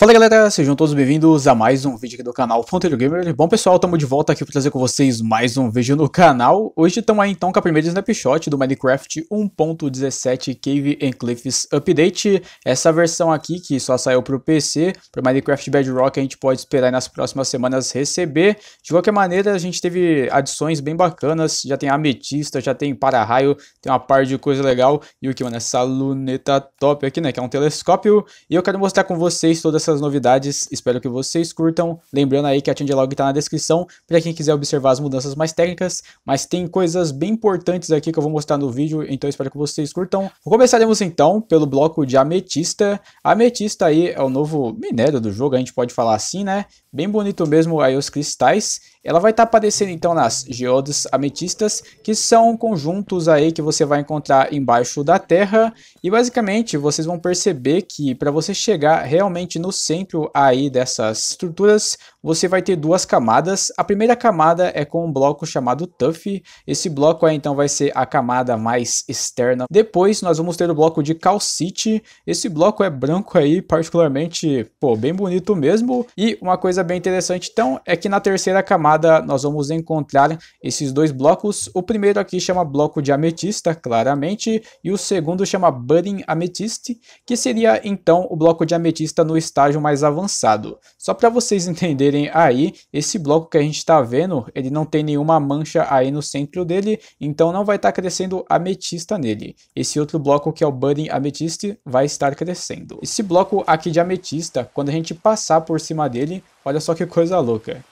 Fala galera, sejam todos bem-vindos a mais um vídeo aqui do canal Fonteiro Gamer. Bom pessoal, estamos de volta aqui para trazer com vocês mais um vídeo no canal. Hoje estamos aí então com a primeira snapshot do Minecraft 1.17 Cave Cliffs Update. Essa versão aqui que só saiu para o PC, para o Minecraft Bedrock a gente pode esperar nas próximas semanas receber. De qualquer maneira a gente teve adições bem bacanas, já tem ametista, já tem para-raio, tem uma par de coisa legal. E o que mano, essa luneta top aqui né, que é um telescópio. E eu quero mostrar com vocês todas essas novidades, espero que vocês curtam. Lembrando aí que a changelog está na descrição para quem quiser observar as mudanças mais técnicas, mas tem coisas bem importantes aqui que eu vou mostrar no vídeo, então espero que vocês curtam. Começaremos então pelo bloco de ametista. ametista aí é o novo minério do jogo, a gente pode falar assim, né? Bem bonito mesmo aí os cristais. Ela vai estar tá aparecendo então nas geodes ametistas, que são conjuntos aí que você vai encontrar embaixo da terra. E basicamente vocês vão perceber que para você chegar realmente no centro aí dessas estruturas, você vai ter duas camadas. A primeira camada é com um bloco chamado Tuff. Esse bloco aí então vai ser a camada mais externa. Depois nós vamos ter o bloco de Calcite. Esse bloco é branco aí, particularmente, pô, bem bonito mesmo. E uma coisa bem interessante então é que na terceira camada camada nós vamos encontrar esses dois blocos. O primeiro aqui chama bloco de ametista, claramente, e o segundo chama budding amethyst, que seria então o bloco de ametista no estágio mais avançado. Só para vocês entenderem aí, esse bloco que a gente está vendo, ele não tem nenhuma mancha aí no centro dele, então não vai estar tá crescendo ametista nele. Esse outro bloco que é o budding amethyst vai estar crescendo. Esse bloco aqui de ametista, quando a gente passar por cima dele, olha só que coisa louca.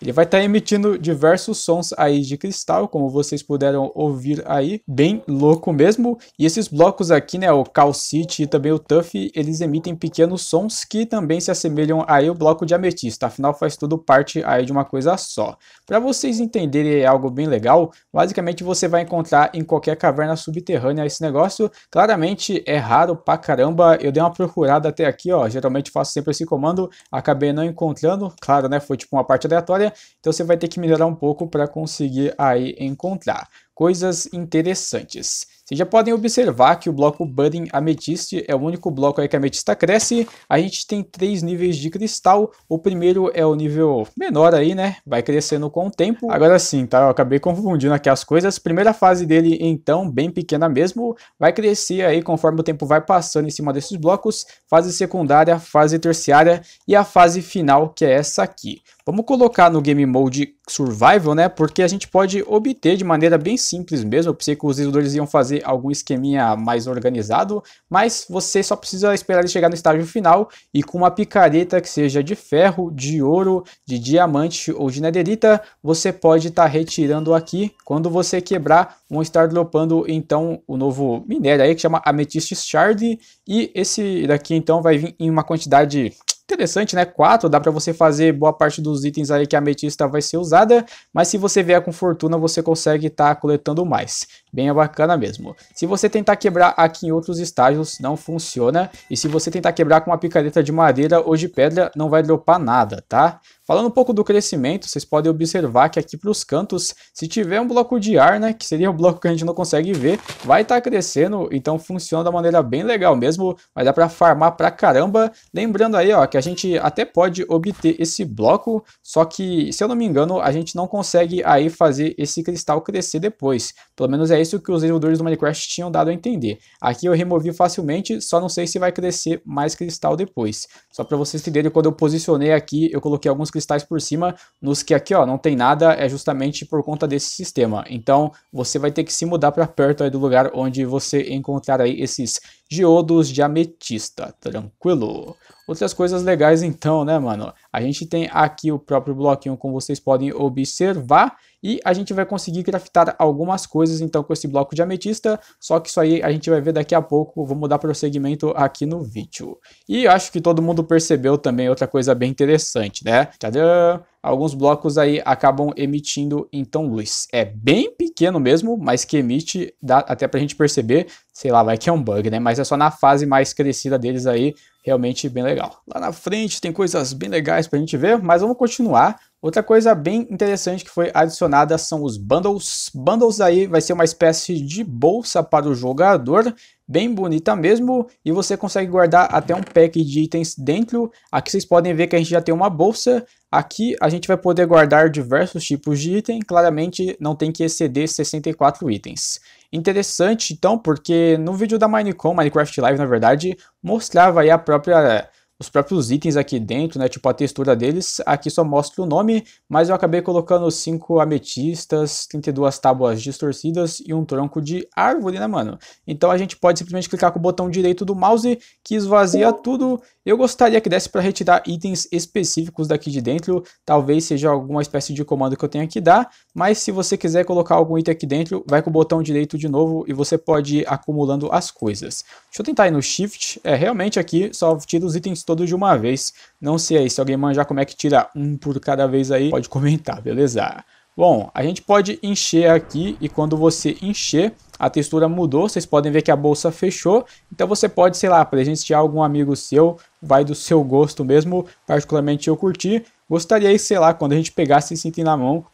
Ele vai estar tá emitindo diversos sons aí de cristal, como vocês puderam ouvir aí, bem louco mesmo. E esses blocos aqui, né, o calcite e também o tuff, eles emitem pequenos sons que também se assemelham aí ao bloco de ametista, afinal faz tudo parte aí de uma coisa só. Para vocês entenderem é algo bem legal, basicamente você vai encontrar em qualquer caverna subterrânea esse negócio, claramente é raro pra caramba, eu dei uma procurada até aqui, ó, geralmente faço sempre esse comando, acabei não encontrando, claro, né, foi tipo uma parte aleatória, então você vai ter que melhorar um pouco para conseguir aí encontrar coisas interessantes. Vocês já podem observar que o bloco Budding Ametiste é o único bloco aí que a ametista cresce. A gente tem três níveis de cristal. O primeiro é o nível menor aí, né? Vai crescendo com o tempo. Agora sim, tá? Eu acabei confundindo aqui as coisas. Primeira fase dele, então, bem pequena mesmo. Vai crescer aí conforme o tempo vai passando em cima desses blocos. Fase secundária, fase terciária e a fase final, que é essa aqui. Vamos colocar no Game Mode Survival, né? Porque a gente pode obter de maneira bem simples mesmo. Eu pensei que os desenvolvedores iam fazer fazer algum esqueminha mais organizado, mas você só precisa esperar ele chegar no estágio final e com uma picareta que seja de ferro, de ouro, de diamante ou de nederita, você pode estar tá retirando aqui. Quando você quebrar, vão estar dropando então o novo minério aí que chama Amethyst Shard e esse daqui então vai vir em uma quantidade interessante, né? 4, dá para você fazer boa parte dos itens aí que a ametista vai ser usada, mas se você vier com fortuna, você consegue estar tá coletando mais. Bem bacana mesmo. Se você tentar quebrar aqui em outros estágios, não funciona. E se você tentar quebrar com uma picareta de madeira ou de pedra, não vai dropar nada, tá? Falando um pouco do crescimento, vocês podem observar que aqui para os cantos, se tiver um bloco de ar, né, que seria um bloco que a gente não consegue ver, vai estar tá crescendo, então funciona da maneira bem legal mesmo, vai dar para farmar pra caramba. Lembrando aí, ó, que a gente até pode obter esse bloco, só que, se eu não me engano, a gente não consegue aí fazer esse cristal crescer depois. Pelo menos é isso que os desenvolvedores do Minecraft tinham dado a entender. Aqui eu removi facilmente, só não sei se vai crescer mais cristal depois. Só para vocês entenderem, quando eu posicionei aqui, eu coloquei alguns cristais por cima, nos que aqui ó, não tem nada, é justamente por conta desse sistema. Então você vai ter que se mudar para perto aí do lugar onde você encontrar aí esses geodos de ametista, tranquilo? Outras coisas legais então, né mano? A gente tem aqui o próprio bloquinho como vocês podem observar, e a gente vai conseguir craftar algumas coisas então com esse bloco de ametista, só que isso aí a gente vai ver daqui a pouco, vou mudar prosseguimento aqui no vídeo. E acho que todo mundo percebeu também outra coisa bem interessante, né? Tadã! alguns blocos aí acabam emitindo então luz. É bem pequeno mesmo, mas que emite, dá até pra gente perceber, sei lá, vai que é um bug, né? Mas é só na fase mais crescida deles aí, realmente bem legal. Lá na frente tem coisas bem legais pra gente ver, mas vamos continuar Outra coisa bem interessante que foi adicionada são os bundles. Bundles aí vai ser uma espécie de bolsa para o jogador, bem bonita mesmo, e você consegue guardar até um pack de itens dentro. Aqui vocês podem ver que a gente já tem uma bolsa. Aqui a gente vai poder guardar diversos tipos de item, claramente não tem que exceder 64 itens. Interessante então, porque no vídeo da Minecom, Minecraft Live na verdade, mostrava aí a própria os próprios itens aqui dentro, né? Tipo a textura deles. Aqui só mostra o nome, mas eu acabei colocando 5 ametistas, 32 tábuas distorcidas e um tronco de árvore, né, mano? Então a gente pode simplesmente clicar com o botão direito do mouse, que esvazia uhum. tudo. Eu gostaria que desse para retirar itens específicos daqui de dentro. Talvez seja alguma espécie de comando que eu tenha que dar, mas se você quiser colocar algum item aqui dentro, vai com o botão direito de novo e você pode ir acumulando as coisas. Deixa eu tentar ir no Shift. É, realmente aqui só tira os itens todos de uma vez. Não sei aí, se alguém manjar como é que tira um por cada vez aí, pode comentar, beleza? Bom, a gente pode encher aqui e quando você encher, a textura mudou, vocês podem ver que a bolsa fechou, então você pode, sei lá, presentear algum amigo seu, vai do seu gosto mesmo, particularmente eu curti, gostaria, sei lá, quando a gente pegasse e sentir na mão,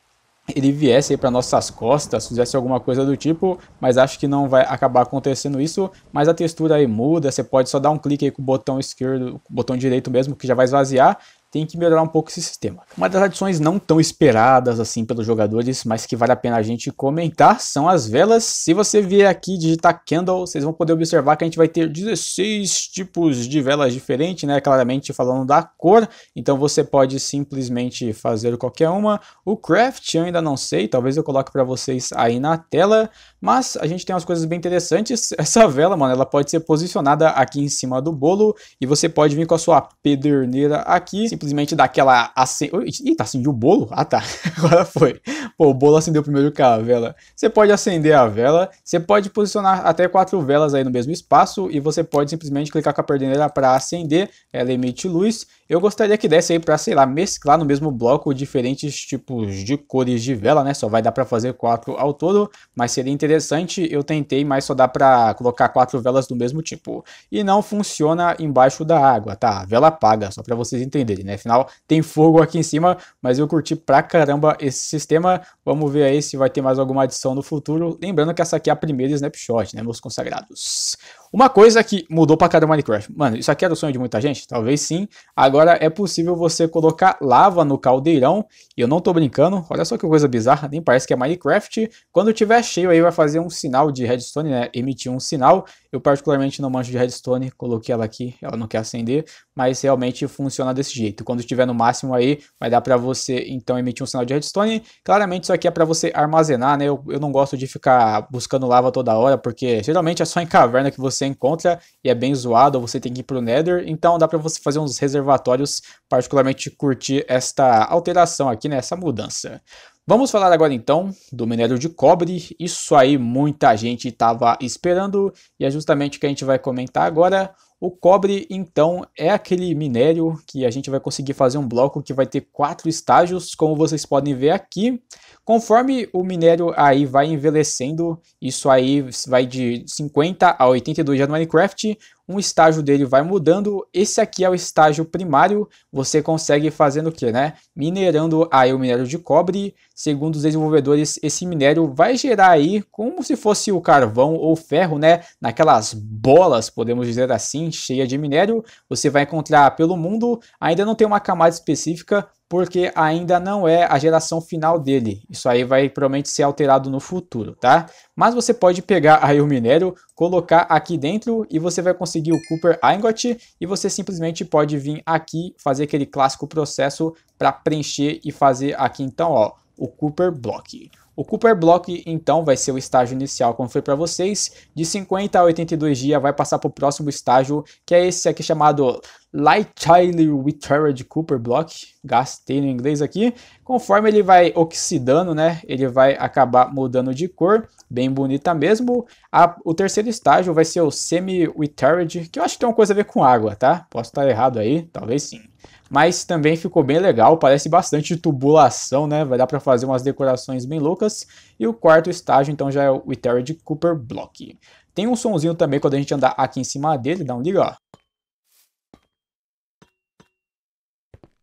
ele viesse aí para nossas costas, fizesse alguma coisa do tipo, mas acho que não vai acabar acontecendo isso, mas a textura aí muda, você pode só dar um clique aí com o botão esquerdo, botão direito mesmo, que já vai esvaziar, tem que melhorar um pouco esse sistema. Uma das adições não tão esperadas assim pelos jogadores, mas que vale a pena a gente comentar, são as velas. Se você vier aqui digitar candle, vocês vão poder observar que a gente vai ter 16 tipos de velas diferentes, né? Claramente falando da cor, então você pode simplesmente fazer qualquer uma. O craft eu ainda não sei, talvez eu coloque para vocês aí na tela, mas a gente tem umas coisas bem interessantes. Essa vela, mano, ela pode ser posicionada aqui em cima do bolo e você pode vir com a sua pederneira aqui, simplesmente dar aquela... Acen... Eita, tá acendi o bolo? Ah, tá. Agora foi. Pô, o bolo acendeu primeiro que a vela. Você pode acender a vela, você pode posicionar até quatro velas aí no mesmo espaço e você pode simplesmente clicar com a pederneira para acender, ela emite luz. Eu gostaria que desse aí para, sei lá, mesclar no mesmo bloco diferentes tipos de cores de vela, né? Só vai dar para fazer quatro ao todo, mas seria interessante interessante, eu tentei, mas só dá para colocar quatro velas do mesmo tipo. E não funciona embaixo da água, tá? A vela apaga, só para vocês entenderem, né? Afinal, tem fogo aqui em cima, mas eu curti pra caramba esse sistema. Vamos ver aí se vai ter mais alguma adição no futuro. Lembrando que essa aqui é a primeira snapshot, né, meus consagrados? Uma coisa que mudou pra cada Minecraft. Mano, isso aqui era o sonho de muita gente? Talvez sim. Agora é possível você colocar lava no caldeirão. E eu não tô brincando. Olha só que coisa bizarra. Nem parece que é Minecraft. Quando tiver cheio aí vai fazer um sinal de redstone, né? Emitir um sinal. Eu particularmente não manjo de redstone, coloquei ela aqui, ela não quer acender, mas realmente funciona desse jeito. Quando estiver no máximo aí, vai dar para você então emitir um sinal de redstone. Claramente isso aqui é para você armazenar, né? Eu, eu não gosto de ficar buscando lava toda hora, porque geralmente é só em caverna que você encontra e é bem zoado, ou você tem que ir pro Nether, então dá para você fazer uns reservatórios, particularmente curtir esta alteração aqui, né? Essa mudança. Vamos falar agora então do minério de cobre. Isso aí muita gente estava esperando e é justamente o que a gente vai comentar agora. O cobre, então, é aquele minério que a gente vai conseguir fazer um bloco que vai ter quatro estágios, como vocês podem ver aqui. Conforme o minério aí vai envelhecendo, isso aí vai de 50 a 82 já no Minecraft, um estágio dele vai mudando. Esse aqui é o estágio primário, você consegue fazendo o que, né? Minerando aí o minério de cobre. Segundo os desenvolvedores, esse minério vai gerar aí como se fosse o carvão ou ferro, né? Naquelas bolas, podemos dizer assim, cheia de minério. Você vai encontrar pelo mundo, ainda não tem uma camada específica, porque ainda não é a geração final dele. Isso aí vai provavelmente ser alterado no futuro, tá? Mas você pode pegar aí o minério, colocar aqui dentro e você vai conseguir o Cooper Ingot e você simplesmente pode vir aqui fazer aquele clássico processo para preencher e fazer aqui então, ó, o Cooper Block. O Cooper Block, então, vai ser o estágio inicial, como foi para vocês. De 50 a 82 dias, vai passar para o próximo estágio, que é esse aqui chamado Light Child Withered Cooper Block. Gastei no inglês aqui. Conforme ele vai oxidando, né, ele vai acabar mudando de cor, bem bonita mesmo. A, o terceiro estágio vai ser o Semi-Withered, que eu acho que tem uma coisa a ver com água, tá? Posso estar errado aí, talvez sim mas também ficou bem legal, parece bastante tubulação, né? Vai dar para fazer umas decorações bem loucas. E o quarto estágio então já é o Ethered Cooper Block. Tem um sonzinho também quando a gente andar aqui em cima dele, dá um liga, ó.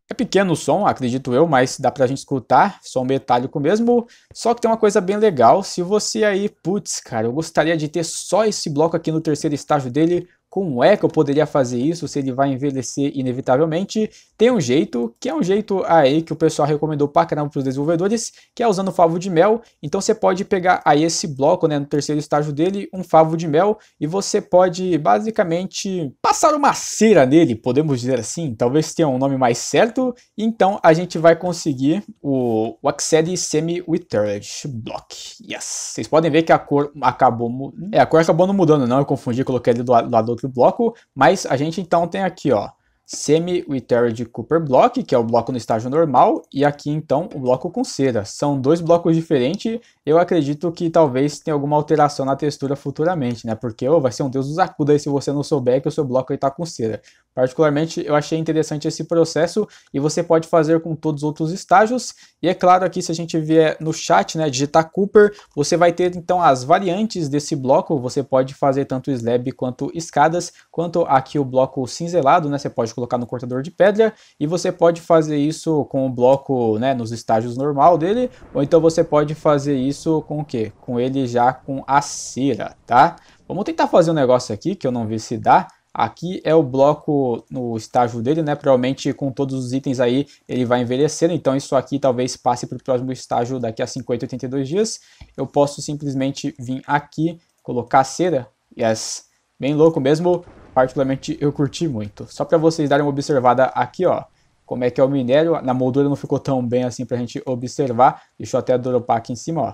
É pequeno o som, acredito eu, mas dá pra gente escutar, som metálico mesmo. Só que tem uma coisa bem legal, se você aí, putz, cara, eu gostaria de ter só esse bloco aqui no terceiro estágio dele, como é que eu poderia fazer isso se ele vai envelhecer inevitavelmente? Tem um jeito, que é um jeito aí que o pessoal recomendou para caramba para os desenvolvedores, que é usando o favo de mel. Então você pode pegar aí esse bloco, né, no terceiro estágio dele, um favo de mel, e você pode basicamente passar uma cera nele, podemos dizer assim, talvez tenha um nome mais certo. Então a gente vai conseguir o, o Semi-Withered Block. Yes! Vocês podem ver que a cor acabou... É, a cor acabou não mudando não, eu confundi, coloquei ele do lado do do bloco, mas a gente então tem aqui, ó, semi-retired Cooper Block, que é o bloco no estágio normal, e aqui então o bloco com cera. São dois blocos diferentes, eu acredito que talvez tenha alguma alteração na textura futuramente, né? Porque oh, vai ser um deus dos acuda aí se você não souber que o seu bloco está com cera. Particularmente eu achei interessante esse processo e você pode fazer com todos os outros estágios. E é claro aqui se a gente vier no chat, né, digitar Cooper, você vai ter então as variantes desse bloco, você pode fazer tanto slab quanto escadas, quanto aqui o bloco cinzelado, né? Você pode colocar no cortador de pedra e você pode fazer isso com o bloco né, nos estágios normal dele, ou então você pode fazer isso com o que Com ele já com a cera, tá? Vamos tentar fazer um negócio aqui que eu não vi se dá. Aqui é o bloco no estágio dele, né? Provavelmente com todos os itens aí ele vai envelhecendo, então isso aqui talvez passe para o próximo estágio daqui a 50, 82 dias. Eu posso simplesmente vir aqui, colocar a cera, yes, bem louco mesmo, particularmente eu curti muito. Só para vocês darem uma observada aqui, ó, como é que é o minério, na moldura não ficou tão bem assim pra gente observar, deixa eu até dropar aqui em cima, ó.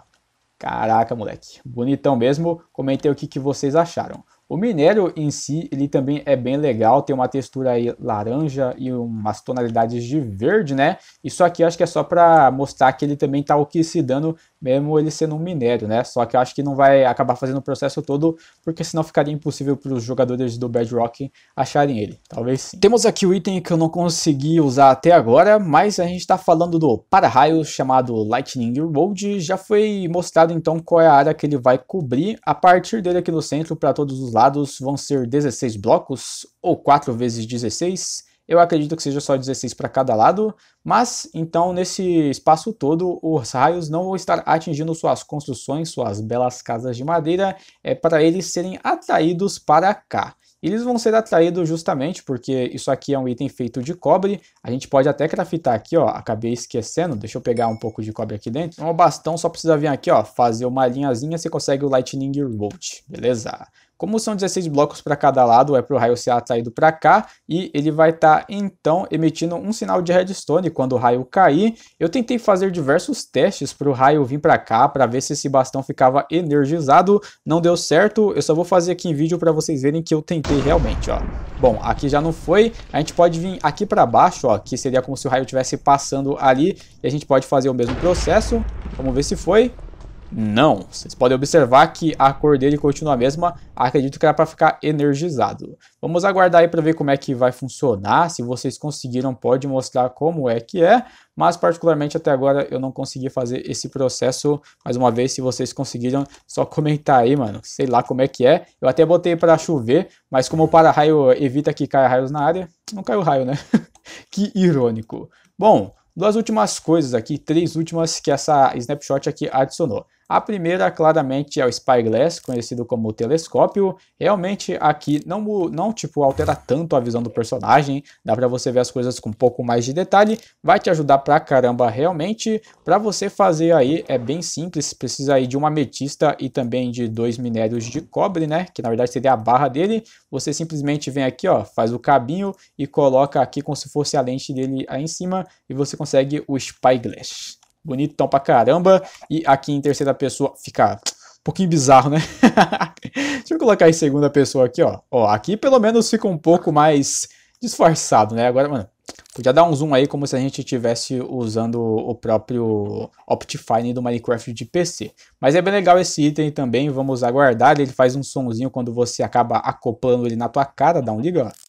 Caraca, moleque, bonitão mesmo, comentem o que, que vocês acharam. O minério em si, ele também é bem legal, tem uma textura aí laranja e umas tonalidades de verde, né? Isso aqui acho que é só para mostrar que ele também tá oxidando mesmo ele sendo um minério, né? Só que eu acho que não vai acabar fazendo o processo todo, porque senão ficaria impossível para os jogadores do Bedrock acharem ele. Talvez sim. Temos aqui o item que eu não consegui usar até agora, mas a gente está falando do para-raio chamado Lightning Road. Já foi mostrado então qual é a área que ele vai cobrir. A partir dele aqui no centro, para todos os lados, vão ser 16 blocos, ou 4 vezes 16 eu acredito que seja só 16 para cada lado, mas então nesse espaço todo os raios não vão estar atingindo suas construções, suas belas casas de madeira, é para eles serem atraídos para cá. Eles vão ser atraídos justamente porque isso aqui é um item feito de cobre. A gente pode até craftar aqui, ó. Acabei esquecendo. Deixa eu pegar um pouco de cobre aqui dentro. É um bastão só precisa vir aqui, ó. Fazer uma linhazinha, você consegue o Lightning Bolt, beleza? Como são 16 blocos para cada lado, é para o raio ser estar para cá e ele vai estar tá, então emitindo um sinal de redstone quando o raio cair. Eu tentei fazer diversos testes para o raio vir para cá para ver se esse bastão ficava energizado, não deu certo, eu só vou fazer aqui em vídeo para vocês verem que eu tentei realmente, ó. Bom, aqui já não foi, a gente pode vir aqui para baixo, ó, que seria como se o raio estivesse passando ali e a gente pode fazer o mesmo processo, vamos ver se foi. Não, vocês podem observar que a cor dele continua a mesma, acredito que era para ficar energizado. Vamos aguardar aí para ver como é que vai funcionar, se vocês conseguiram pode mostrar como é que é, mas particularmente até agora eu não consegui fazer esse processo, mais uma vez se vocês conseguiram só comentar aí mano, sei lá como é que é, eu até botei para chover, mas como o para-raio evita que caia raios na área, não caiu raio né, que irônico. Bom... Duas últimas coisas aqui, três últimas que essa snapshot aqui adicionou. A primeira, claramente, é o Spyglass, conhecido como telescópio. Realmente, aqui não, não tipo, altera tanto a visão do personagem, dá para você ver as coisas com um pouco mais de detalhe, vai te ajudar pra caramba realmente. Para você fazer aí, é bem simples, precisa aí de uma ametista e também de dois minérios de cobre, né, que na verdade seria a barra dele. Você simplesmente vem aqui, ó, faz o cabinho e coloca aqui como se fosse a lente dele aí em cima e você consegue o Spyglass bonitão pra caramba. E aqui em terceira pessoa fica um pouquinho bizarro, né? Deixa eu colocar em segunda pessoa aqui, ó. Ó, aqui pelo menos fica um pouco mais disfarçado, né? Agora, mano, podia dar um zoom aí como se a gente estivesse usando o próprio Optifine do Minecraft de PC. Mas é bem legal esse item também, vamos aguardar. Ele faz um somzinho quando você acaba acoplando ele na tua cara, dá um liga, ó.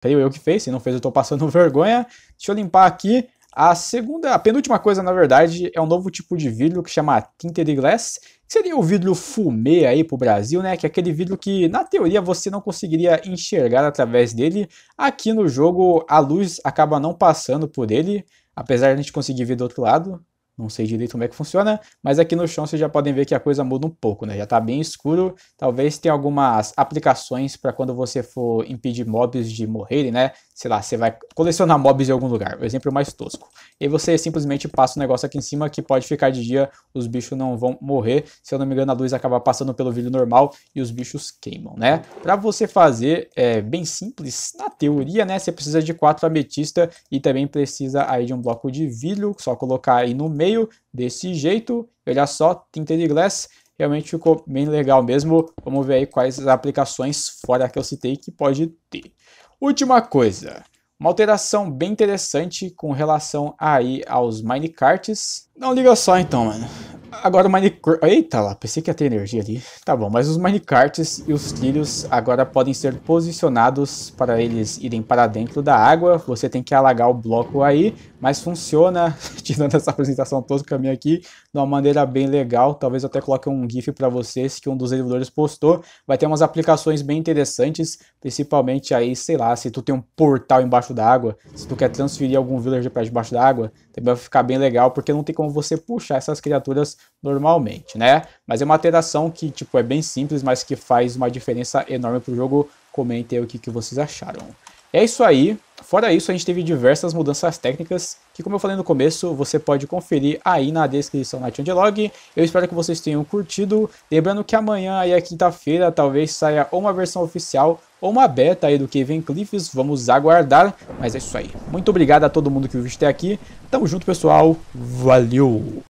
Creio eu que fez, se não fez eu tô passando vergonha. Deixa eu limpar aqui. A segunda, a penúltima coisa, na verdade, é um novo tipo de vidro que chama tinted glass, que seria o vidro fumê aí pro Brasil, né? Que é aquele vidro que, na teoria, você não conseguiria enxergar através dele. Aqui no jogo, a luz acaba não passando por ele, apesar de a gente conseguir ver do outro lado. Não sei direito como é que funciona, mas aqui no chão vocês já podem ver que a coisa muda um pouco, né? Já está bem escuro, talvez tenha algumas aplicações para quando você for impedir mobs de morrerem, né? Sei lá, você vai colecionar mobs em algum lugar, o exemplo mais tosco. E você simplesmente passa o um negócio aqui em cima que pode ficar de dia, os bichos não vão morrer, se eu não me engano a luz acaba passando pelo vidro normal e os bichos queimam, né? Para você fazer, é bem simples, na teoria, né? Você precisa de quatro ametista e também precisa aí de um bloco de vidro, só colocar aí no meio, meio, desse jeito. olha só, tinta de Glass realmente ficou bem legal mesmo. Vamos ver aí quais aplicações fora que eu citei que pode ter. Última coisa, uma alteração bem interessante com relação aí aos minecarts. Não liga só então, mano. Agora o Minecraft... Eita lá, pensei que ia ter energia ali. Tá bom, mas os minecarts e os trilhos agora podem ser posicionados para eles irem para dentro da água. Você tem que alagar o bloco aí, mas funciona, tirando essa apresentação o caminho aqui, de uma maneira bem legal. Talvez eu até coloque um GIF para vocês que um dos desenvolvedores postou. Vai ter umas aplicações bem interessantes, principalmente aí, sei lá, se tu tem um portal embaixo da água, se tu quer transferir algum villager para debaixo da água, também vai ficar bem legal, porque não tem como você puxar essas criaturas normalmente, né? Mas é uma alteração que, tipo, é bem simples, mas que faz uma diferença enorme pro jogo. Comentem aí o que, que vocês acharam. É isso aí. Fora isso, a gente teve diversas mudanças técnicas que, como eu falei no começo, você pode conferir aí na descrição na log. Eu espero que vocês tenham curtido. Lembrando que amanhã, aí é quinta-feira, talvez saia ou uma versão oficial ou uma beta aí do Kevin Cliffs. Vamos aguardar, mas é isso aí. Muito obrigado a todo mundo que viu até aqui. Tamo junto, pessoal. Valeu!